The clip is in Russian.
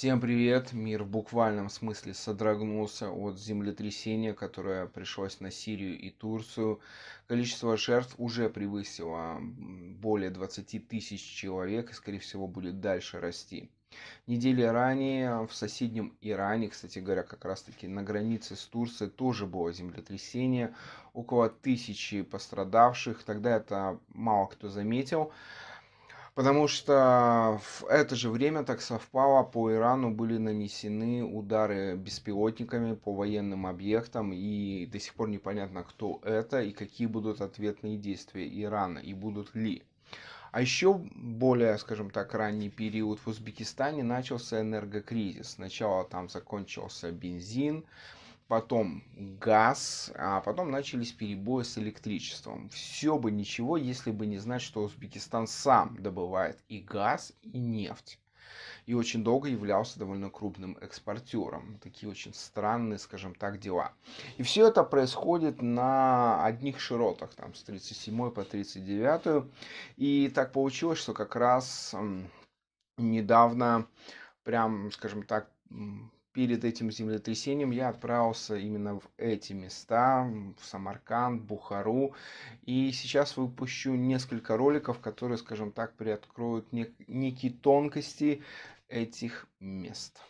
Всем привет! Мир в буквальном смысле содрогнулся от землетрясения, которое пришлось на Сирию и Турцию. Количество жертв уже превысило более 20 тысяч человек и, скорее всего, будет дальше расти. Недели ранее в соседнем Иране, кстати говоря, как раз таки на границе с Турцией тоже было землетрясение, около тысячи пострадавших, тогда это мало кто заметил. Потому что в это же время так совпало, по Ирану были нанесены удары беспилотниками по военным объектам, и до сих пор непонятно, кто это и какие будут ответные действия Ирана, и будут ли. А еще более, скажем так, ранний период в Узбекистане начался энергокризис. Сначала там закончился бензин, потом газ, а потом начались перебои с электричеством. Все бы ничего, если бы не знать, что Узбекистан сам добывает и газ, и нефть. И очень долго являлся довольно крупным экспортером. Такие очень странные, скажем так, дела. И все это происходит на одних широтах, там с 37 по 39. И так получилось, что как раз недавно, прям, скажем так, перед этим землетрясением я отправился именно в эти места, в Самарканд, Бухару. И сейчас выпущу несколько роликов, которые, скажем так, приоткроют нек- некие тонкости этих мест.